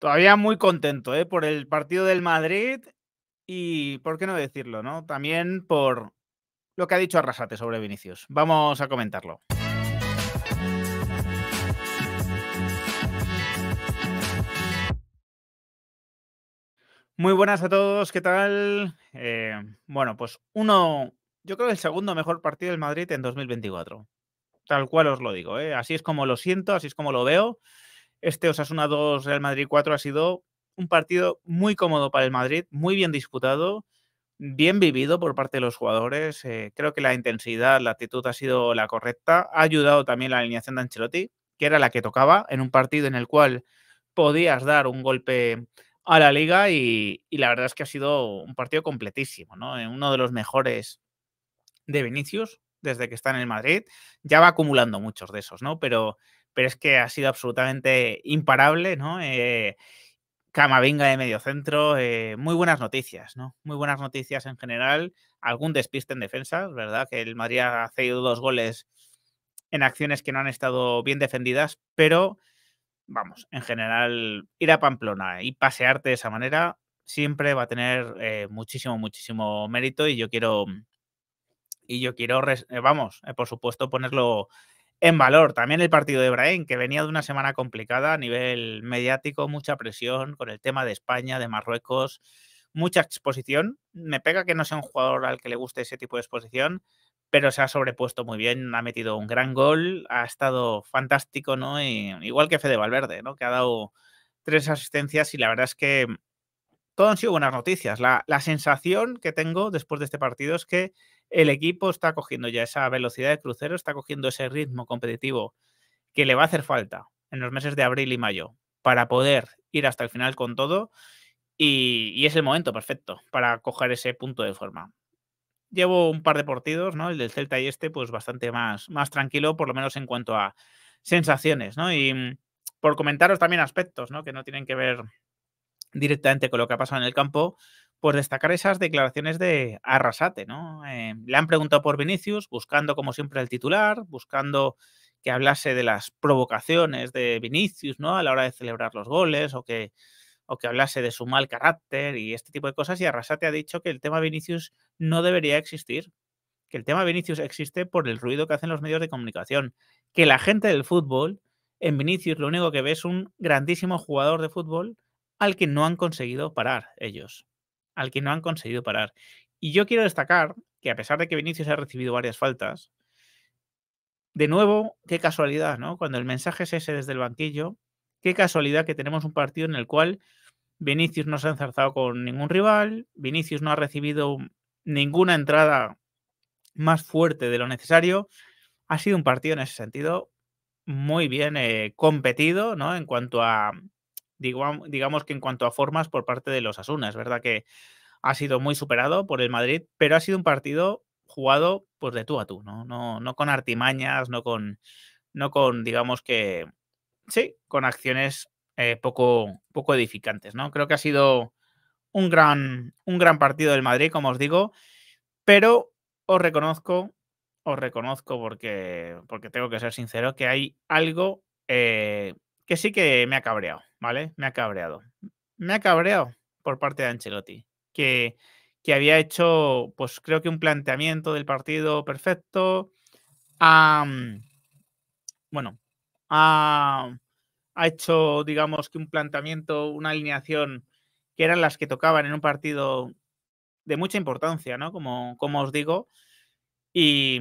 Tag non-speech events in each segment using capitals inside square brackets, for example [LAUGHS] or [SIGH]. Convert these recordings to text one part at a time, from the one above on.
Todavía muy contento ¿eh? por el partido del Madrid y, ¿por qué no decirlo? no? También por lo que ha dicho Arrasate sobre Vinicius. Vamos a comentarlo. Muy buenas a todos, ¿qué tal? Eh, bueno, pues uno, yo creo que el segundo mejor partido del Madrid en 2024. Tal cual os lo digo, ¿eh? así es como lo siento, así es como lo veo este Osasuna 2, Real Madrid 4 ha sido un partido muy cómodo para el Madrid, muy bien disputado, bien vivido por parte de los jugadores. Eh, creo que la intensidad, la actitud ha sido la correcta. Ha ayudado también la alineación de Ancelotti, que era la que tocaba en un partido en el cual podías dar un golpe a la liga y, la verdad es que ha sido un partido completísimo, ¿no? Eh, uno de los mejores de Vinicius desde que está en el Madrid. Ya va acumulando muchos de esos, ¿no? Pero pero es que ha sido absolutamente imparable, ¿no? Eh, Camavinga de medio centro, eh, muy buenas noticias, ¿no? Muy buenas noticias en general, algún despiste en defensa, ¿verdad? Que el Madrid ha cedido dos goles en acciones que no han estado bien defendidas, pero vamos, en general, ir a Pamplona y pasearte de esa manera siempre va a tener eh, muchísimo, muchísimo mérito y yo quiero, y yo quiero, vamos, por supuesto, ponerlo en valor. También el partido de Brahim que venía de una semana complicada a nivel mediático, mucha presión con el tema de España, de Marruecos, mucha exposición. Me pega que no sea un jugador al que le guste ese tipo de exposición, pero se ha sobrepuesto muy bien, ha metido un gran gol, ha estado fantástico, ¿no? igual que Fede Valverde, ¿no? Que ha dado tres asistencias y la verdad es que todo han sido buenas noticias. la sensación que tengo después de este partido es que el equipo está cogiendo ya esa velocidad de crucero, está cogiendo ese ritmo competitivo que le va a hacer falta en los meses de abril y mayo para poder ir hasta el final con todo y, es el momento perfecto para coger ese punto de forma. Llevo un par de partidos, ¿no? El del Celta y este, pues bastante más, más tranquilo, por lo menos en cuanto a sensaciones, ¿no? Y mm, por comentaros también aspectos, ¿no? Que no tienen que ver directamente con lo que ha pasado en el campo, pues destacar esas declaraciones de Arrasate, ¿no? Eh, le han preguntado por Vinicius, buscando como siempre el titular, buscando que hablase de las provocaciones de Vinicius, ¿no? A la hora de celebrar los goles o que, o que hablase de su mal carácter y este tipo de cosas. Y Arrasate ha dicho que el tema Vinicius no debería existir, que el tema Vinicius existe por el ruido que hacen los medios de comunicación, que la gente del fútbol en Vinicius lo único que ve es un grandísimo jugador de fútbol al que no han conseguido parar ellos al que no han conseguido parar. Y yo quiero destacar que a pesar de que Vinicius ha recibido varias faltas, de nuevo, qué casualidad, ¿no? Cuando el mensaje es ese desde el banquillo, qué casualidad que tenemos un partido en el cual Vinicius no se ha enzarzado con ningún rival, Vinicius no ha recibido ninguna entrada más fuerte de lo necesario. Ha sido un partido en ese sentido muy bien eh, competido, ¿no? En cuanto a digamos, que en cuanto a formas por parte de los Asuna. Es verdad que ha sido muy superado por el Madrid, pero ha sido un partido jugado pues de tú a tú, ¿no? No, no con artimañas, no con, no con, digamos que, sí, con acciones eh, poco, poco edificantes, ¿no? Creo que ha sido un gran, un gran partido del Madrid, como os digo, pero os reconozco, os reconozco porque, porque tengo que ser sincero, que hay algo eh, que sí que me ha cabreado, ¿vale? Me ha cabreado. Me ha cabreado por parte de Ancelotti, que, había hecho, pues creo que un planteamiento del partido perfecto. bueno, ha hecho, digamos, que un planteamiento, una alineación que eran las que tocaban en un partido de mucha importancia, ¿no? Como, como os digo. Y,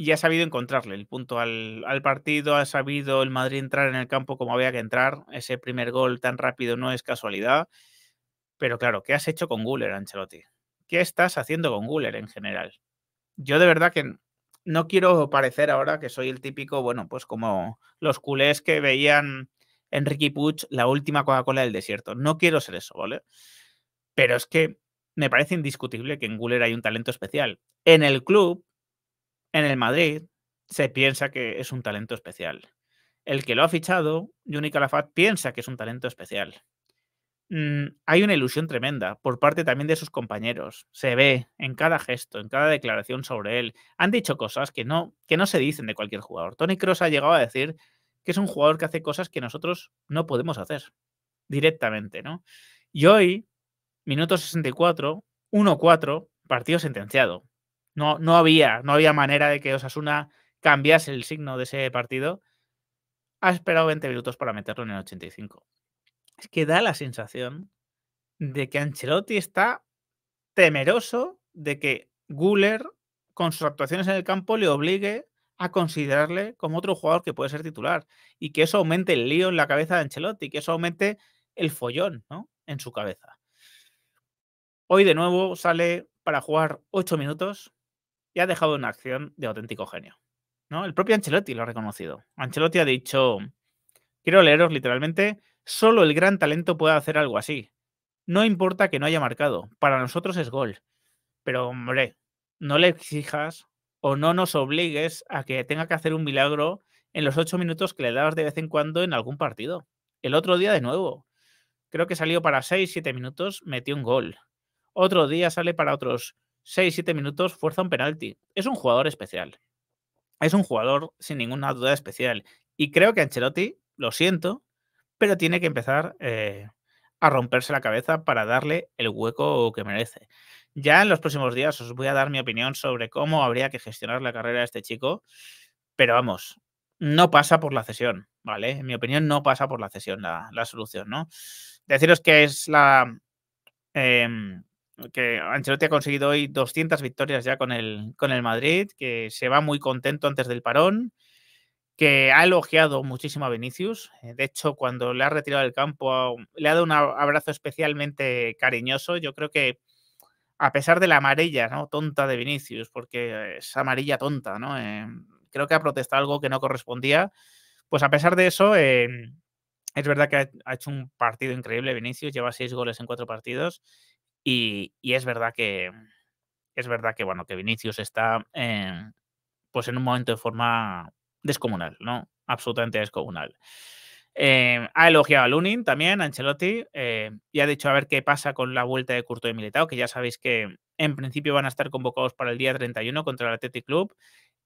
y ha sabido encontrarle el punto al, partido, ha sabido el Madrid entrar en el campo como había que entrar, ese primer gol tan rápido no es casualidad, pero claro, ¿qué has hecho con Guller, Ancelotti? ¿Qué estás haciendo con Guller en general? Yo de verdad que no quiero parecer ahora que soy el típico, bueno, pues como los culés que veían en Ricky Puig la última Coca-Cola del desierto. No quiero ser eso, ¿vale? Pero es que me parece indiscutible que en Guller hay un talento especial. En el club en el Madrid se piensa que es un talento especial. El que lo ha fichado, Juni Calafat, piensa que es un talento especial. Mm, hay una ilusión tremenda por parte también de sus compañeros. Se ve en cada gesto, en cada declaración sobre él. Han dicho cosas que no, que no se dicen de cualquier jugador. Tony Cross ha llegado a decir que es un jugador que hace cosas que nosotros no podemos hacer directamente, ¿no? Y hoy, minuto 64, 1-4, partido sentenciado. No, había, no había manera de que Osasuna cambiase el signo de ese partido. Ha esperado 20 minutos para meterlo en el 85. Es que da la sensación de que Ancelotti está temeroso de que Guller, con sus actuaciones en el campo, le obligue a considerarle como otro jugador que puede ser titular y que eso aumente el lío en la cabeza de Ancelotti, que eso aumente el follón en su cabeza. Hoy de nuevo sale para jugar 8 minutos ha dejado una acción de auténtico genio. ¿no? El propio Ancelotti lo ha reconocido. Ancelotti ha dicho, quiero leeros literalmente, solo el gran talento puede hacer algo así. No importa que no haya marcado, para nosotros es gol. Pero hombre, no le exijas o no nos obligues a que tenga que hacer un milagro en los ocho minutos que le dabas de vez en cuando en algún partido. El otro día de nuevo. Creo que salió para seis, siete minutos, metió un gol. Otro día sale para otros 6-7 minutos fuerza un penalti. Es un jugador especial. Es un jugador sin ninguna duda especial. Y creo que Ancelotti, lo siento, pero tiene que empezar eh, a romperse la cabeza para darle el hueco que merece. Ya en los próximos días os voy a dar mi opinión sobre cómo habría que gestionar la carrera de este chico, pero vamos, no pasa por la cesión, ¿vale? En mi opinión, no pasa por la cesión la, la solución, ¿no? Deciros que es la... Em, que Ancelotti ha conseguido hoy 200 victorias ya con el, con el Madrid, que se va muy contento antes del parón, que ha elogiado muchísimo a Vinicius. Eh, de hecho, cuando le ha retirado del campo, le ha dado un abrazo especialmente cariñoso. Yo creo que a pesar de la amarilla ¿no? tonta de Vinicius, porque es amarilla tonta, ¿no? Eh, creo que ha protestado algo que no correspondía. Pues a pesar de eso, eh, es verdad que ha hecho un partido increíble Vinicius, lleva seis goles en cuatro partidos y, es verdad que es verdad que bueno, que Vinicius está pues en un momento de forma descomunal, ¿no? Absolutamente descomunal. Eh, ha elogiado a Lunin también, a Ancelotti, eh, y ha dicho a ver qué pasa con la vuelta de Curto de Militao, que ya sabéis que en principio van a estar convocados para el día 31 contra el Athletic Club,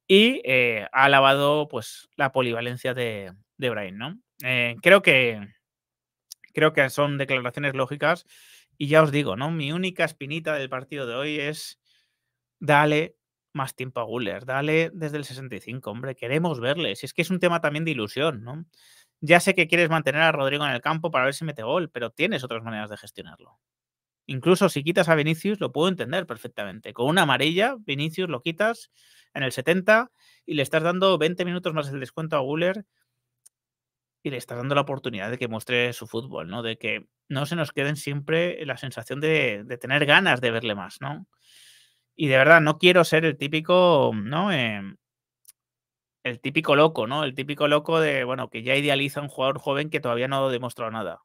y eh, ha alabado pues la polivalencia de, de Brian, creo que creo que son declaraciones lógicas y ya os digo, ¿no? Mi única espinita del partido de hoy es dale más tiempo a Guller, dale desde el 65, hombre, queremos verle. Si es que es un tema también de ilusión, ¿no? Ya sé que quieres mantener a Rodrigo en el campo para ver si mete gol, pero tienes otras maneras de gestionarlo. Incluso si quitas a Vinicius, lo puedo entender perfectamente. Con una amarilla, Vinicius lo quitas en el 70 y le estás dando 20 minutos más el descuento a Guller y le estás dando la oportunidad de que muestre su fútbol, ¿no? De que no se nos queden siempre la sensación de, tener ganas de verle más, ¿no? Y de verdad, no quiero ser el típico, ¿no? Em, el típico loco, ¿no? El típico loco de, bueno, que ya idealiza a un jugador joven que todavía no ha demostrado nada.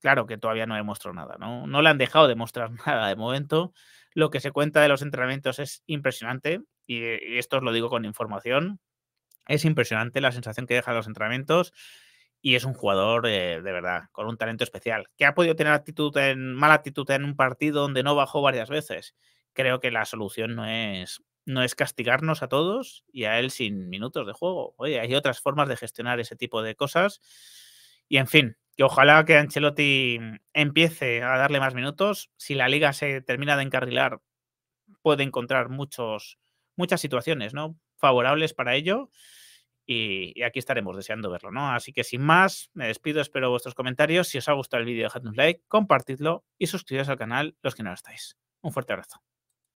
Claro que todavía no ha demostrado nada, ¿no? No le han dejado demostrar [LAUGHS] nada de momento. Lo que se cuenta de los entrenamientos es impresionante, y, y esto os lo digo con información. Es impresionante la sensación que dejan los entrenamientos y es un jugador eh, de verdad, con un talento especial, que ha podido tener actitud en, mala actitud en un partido donde no bajó varias veces. Creo que la solución no es, no es castigarnos a todos y a él sin minutos de juego. Oye, hay otras formas de gestionar ese tipo de cosas. Y en fin, que ojalá que Ancelotti empiece a darle más minutos. Si la liga se termina de encarrilar, puede encontrar muchos, muchas situaciones ¿no? favorables para ello. Y, aquí estaremos deseando verlo, ¿no? Así que sin más, me despido, espero vuestros comentarios. Si os ha gustado el vídeo, dejad un like, compartidlo y suscribiros al canal los que no lo estáis. Un fuerte abrazo.